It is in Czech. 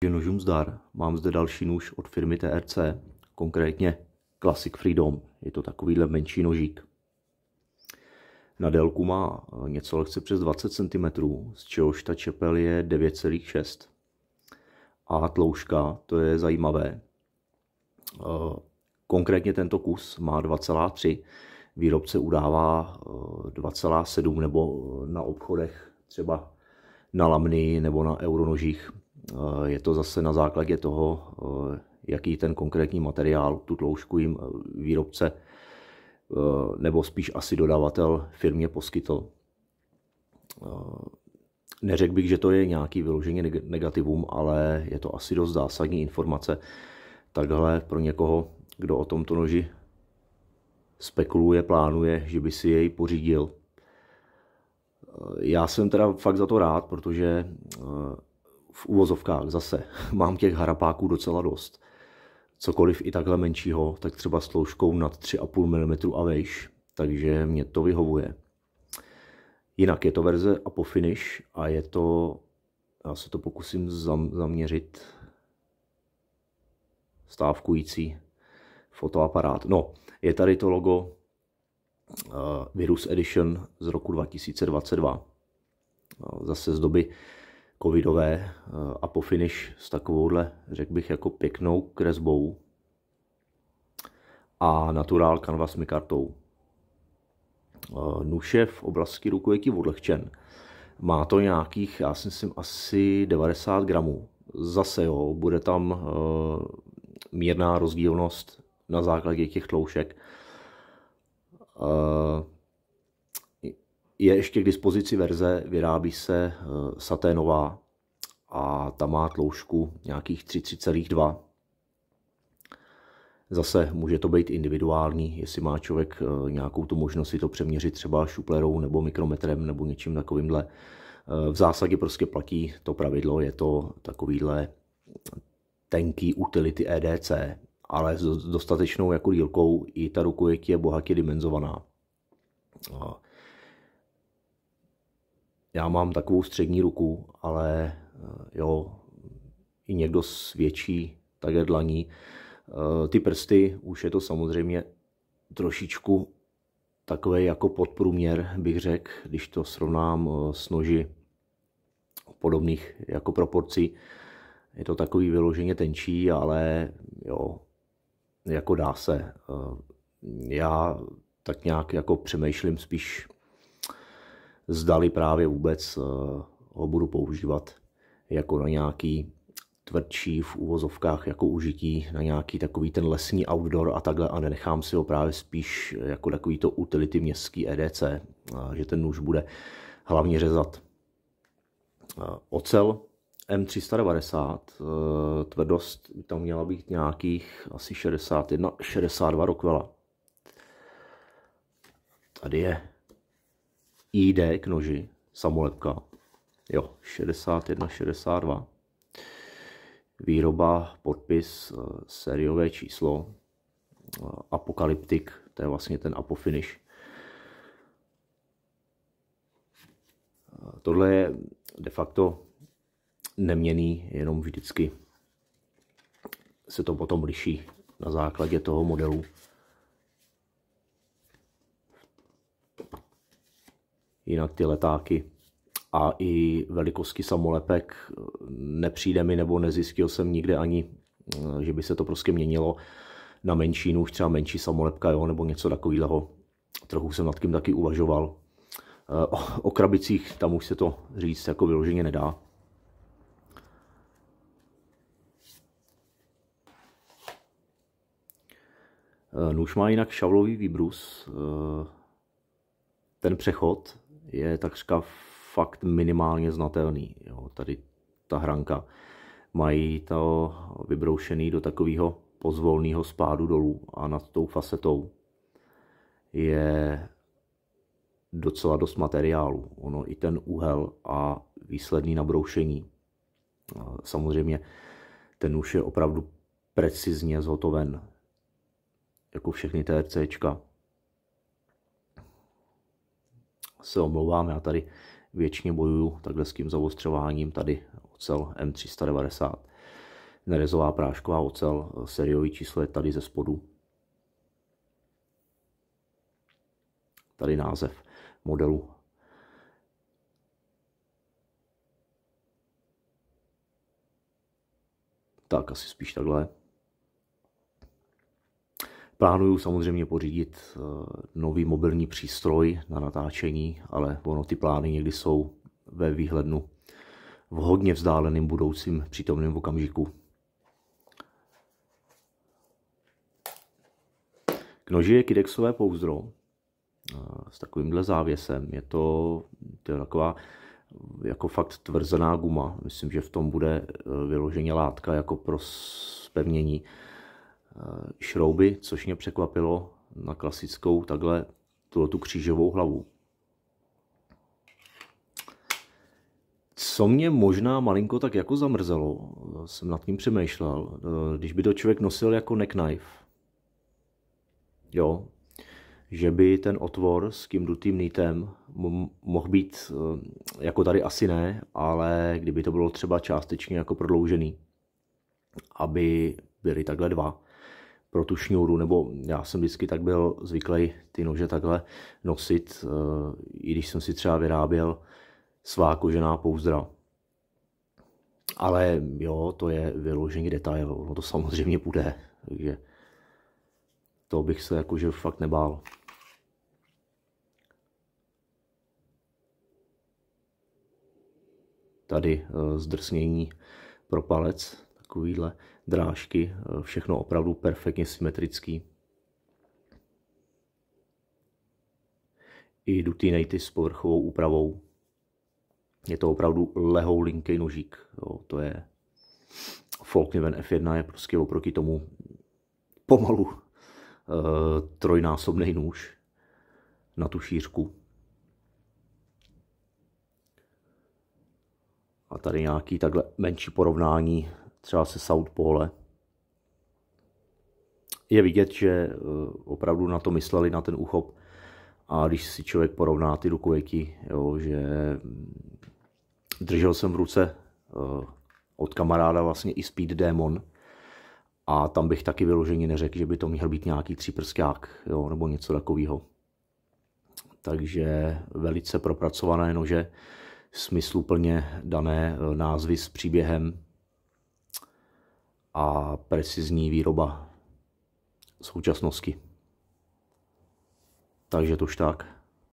Takže nožům zdar, mám zde další nůž od firmy TRC, konkrétně Classic Freedom, je to takovýhle menší nožík. Na délku má něco lehce přes 20 cm, z čehož ta čepel je 9,6 a tloušťka, to je zajímavé. Eh, konkrétně tento kus má 2,3, výrobce udává 2,7 eh, nebo eh, na obchodech třeba na lamny nebo na euronožích Eh, je to zase na základě toho, eh, jaký ten konkrétní materiál, tu tloušku jim eh, výrobce nebo spíš asi dodavatel firmě poskytl. Neřekl bych, že to je nějaký vyloženě negativum, ale je to asi dost zásadní informace. Takhle pro někoho, kdo o tomto noži spekuluje, plánuje, že by si jej pořídil. Já jsem teda fakt za to rád, protože v úvozovkách zase mám těch harapáků docela dost. Cokoliv i takhle menšího, tak třeba s tloušťkou nad 3,5 mm a vejš, takže mě to vyhovuje. Jinak je to verze a po finish a je to, já se to pokusím zam, zaměřit, stávkující fotoaparát. No, je tady to logo uh, Virus Edition z roku 2022. Eh, zase z doby covidové eh, a po finish s takovouhle, řekl bych, jako pěknou kresbou a naturál canvas kartou. Eh, Nuše v oblasti je odlehčen. Má to nějakých, já si myslím, asi 90 gramů. Zase jo, bude tam eh, mírná rozdílnost na základě těch tloušek je ještě k dispozici verze, vyrábí se eh, saténová a ta má tloušku nějakých 33,2. Zase může to být individuální, jestli má člověk eh, nějakou tu možnost si to přeměřit třeba šuplerou nebo mikrometrem nebo něčím takovýmhle. Eh, v zásadě prostě platí to pravidlo, je to takovýhle tenký utility EDC, ale s dostatečnou jako dílkou i ta rukojetí je bohatě dimenzovaná. Já mám takovou střední ruku, ale eh, jo, i někdo s větší také dlaní. Eh, ty prsty, už je to samozřejmě trošičku takové jako podprůměr, bych řekl, když to srovnám eh, s noži podobných jako proporcí. Je to takový vyloženě tenčí, ale jo, jako dá se. Já tak nějak jako přemýšlím spíš zdali právě vůbec eh, ho budu používat jako na nějaký tvrdší v úvozovkách jako užití na nějaký takový ten lesní outdoor a takhle a nenechám si ho právě spíš jako takový to utility městský EDC, eh, že ten nůž bude hlavně řezat eh, ocel M390, tvrdost tam měla být nějakých asi 61, 62 rokvela. Tady je ID k noži, samolepka, jo, 61, 62. Výroba, podpis, eh, sériové číslo, eh, apokalyptik, to je vlastně ten apofinish. Eh, tohle je de facto neměný, jenom vždycky se to potom liší na základě toho modelu. jinak ty letáky a i velikosti samolepek nepřijde mi nebo nezjistil jsem nikde ani, eh, že by se to prostě měnilo na menší nůž, třeba menší samolepka jo, nebo něco takového. Trochu jsem nad tím taky uvažoval. Eh, o krabicích tam už se to říct jako vyloženě nedá. Eh, nůž má jinak šavlový výbrus. Ten přechod je takřka fakt minimálně znatelný. Jo. Tady ta hranka mají to vybroušený do takového pozvolného spádu dolů a nad tou facetou je docela dost materiálu. Ono i ten úhel a výsledný nabroušení. Samozřejmě ten už je opravdu precizně zhotoven, jako všechny TRCčka. se omlouvám, já tady většině bojuju takhle s tím zaostřováním, tady ocel M390. Nerezová prášková ocel, eh, seriový číslo je tady ze spodu. Tady název modelu. Tak asi spíš takhle. Plánuju samozřejmě pořídit eh, nový mobilní přístroj na natáčení, ale ono ty plány někdy jsou ve výhlednu v hodně vzdáleným budoucím přítomným okamžiku. K noži je kidexové pouzdro eh, s takovýmhle závěsem. Je to, to je taková jako fakt tvrzená guma. Myslím, že v tom bude eh, vyloženě látka jako pro spevnění. Eh, šrouby, což mě překvapilo na klasickou takhle tu křížovou hlavu. Co mě možná malinko tak jako zamrzelo, eh, jsem nad tím přemýšlel, eh, když by to člověk nosil jako neckknife, Jo, že by ten otvor s tím dutým nítem mohl být, jako tady asi ne, ale kdyby to bylo třeba částečně jako prodloužený, aby byly takhle dva, pro tu šňůru, nebo já jsem vždycky tak byl zvyklý ty nože takhle nosit, eh, i když jsem si třeba vyráběl svá kožená pouzdra. Ale jo, to je vyložený detail, no to samozřejmě bude, takže to bych se jakože fakt nebál. Tady eh, zdrsnění pro palec, takovýhle drážky, eh, všechno opravdu perfektně symetrický. I nejty s povrchovou úpravou. Je to opravdu lehou linkej nožík. Jo, to je Falkniven F1 je prostě oproti tomu pomalu e, eh, trojnásobný nůž na tu šířku. A tady nějaký takhle menší porovnání třeba se South Pole, je vidět, že eh, opravdu na to mysleli, na ten uchop. A když si člověk porovná ty rukověky, jo, že mm, držel jsem v ruce eh, od kamaráda vlastně i Speed Demon, a tam bych taky vyloženě neřekl, že by to měl být nějaký tříprsták jo, nebo něco takového. Takže velice propracované nože, smysluplně dané eh, názvy s příběhem, a precizní výroba současnosti. Takže tož tak.